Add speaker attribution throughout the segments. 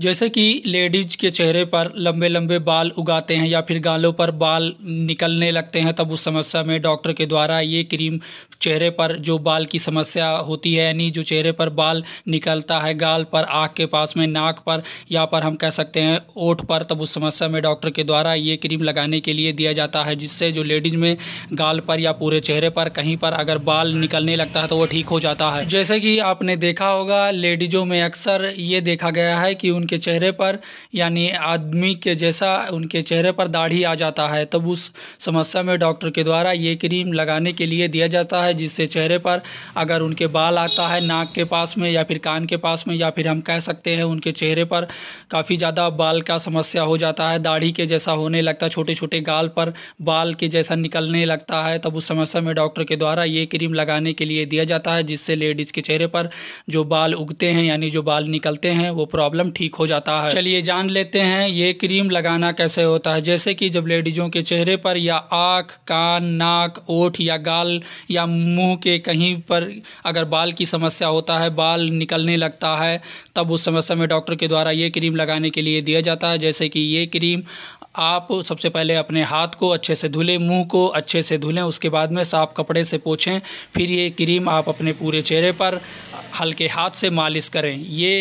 Speaker 1: जैसे कि लेडीज के चेहरे पर लंबे लंबे बाल उगाते हैं या फिर गालों पर बाल निकलने लगते हैं तब उस समस्या में डॉक्टर के द्वारा ये क्रीम चेहरे पर जो बाल की समस्या होती है यानी जो चेहरे पर बाल निकलता है गाल पर आँख के पास में नाक पर या पर हम कह सकते हैं ओठ पर तब उस समस्या में डॉक्टर के द्वारा ये क्रीम लगाने के लिए दिया जाता है जिससे जो लेडीज में गाल पर या पूरे चेहरे पर कहीं पर अगर बाल निकलने लगता है तो वो ठीक हो जाता है जैसे कि आपने देखा होगा लेडीजों में अक्सर ये देखा गया है कि उनके चेहरे पर यानी आदमी के जैसा उनके चेहरे पर दाढ़ी आ जाता है तब उस समस्या में डॉक्टर के द्वारा ये क्रीम लगाने के लिए दिया जाता है जिससे चेहरे पर अगर उनके बाल आता है नाक के पास में या फिर कान के पास में या फिर हम कह सकते हैं उनके चेहरे पर काफ़ी ज़्यादा बाल का समस्या हो जाता है दाढ़ी के जैसा होने लगता है छोटे छोटे गाल पर बाल के जैसा निकलने लगता है तब उस समस्या में डॉक्टर के द्वारा ये क्रीम लगाने के लिए दिया जाता है जिससे लेडीज़ के चेहरे पर जो बाल उगते हैं यानी जो बाल निकलते हैं वो प्रॉब्लम ठीक ठीक हो जाता है चलिए जान लेते हैं ये क्रीम लगाना कैसे होता है जैसे कि जब लेडीजों के चेहरे पर या आँख कान नाक ओठ या गाल या मुंह के कहीं पर अगर बाल की समस्या होता है बाल निकलने लगता है तब उस समस्या में डॉक्टर के द्वारा ये क्रीम लगाने के लिए दिया जाता है जैसे कि ये क्रीम आप सबसे पहले अपने हाथ को अच्छे से धुलें मुंह को अच्छे से धुलें उसके बाद में साफ़ कपड़े से पोछें फिर ये क्रीम आप अपने पूरे चेहरे पर हल्के हाथ से मालिश करें ये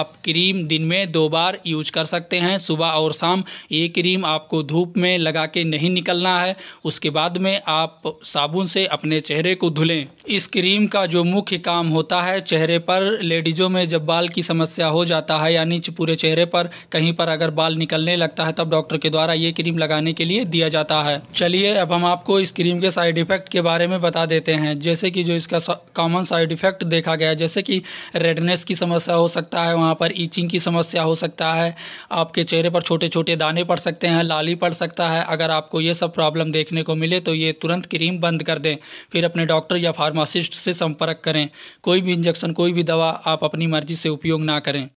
Speaker 1: आप क्रीम दिन में में दो बार यूज कर सकते हैं सुबह और शाम ये क्रीम आपको धूप में लगा के नहीं निकलना है उसके बाद में आप साबुन से अपने चेहरे को धुलें इस क्रीम का जो मुख्य काम होता है चेहरे पर लेडीज़ों में जब बाल की समस्या हो जाता है यानी पूरे चेहरे पर कहीं पर अगर बाल निकलने लगता है तब डॉक्टर के द्वारा ये क्रीम लगाने के लिए दिया जाता है चलिए अब हम आपको इस क्रीम के साइड इफ़ेक्ट के बारे में बता देते हैं जैसे कि जो इसका कॉमन साइड इफ़ेक्ट देखा गया जैसे कि रेडनेस की समस्या हो सकता है वहाँ पर ईचिंग की समस्या समस्या हो सकता है आपके चेहरे पर छोटे छोटे दाने पड़ सकते हैं लाली पड़ सकता है अगर आपको ये सब प्रॉब्लम देखने को मिले तो ये तुरंत क्रीम बंद कर दें फिर अपने डॉक्टर या फार्मासिस्ट से संपर्क करें कोई भी इंजेक्शन कोई भी दवा आप अपनी मर्ज़ी से उपयोग ना करें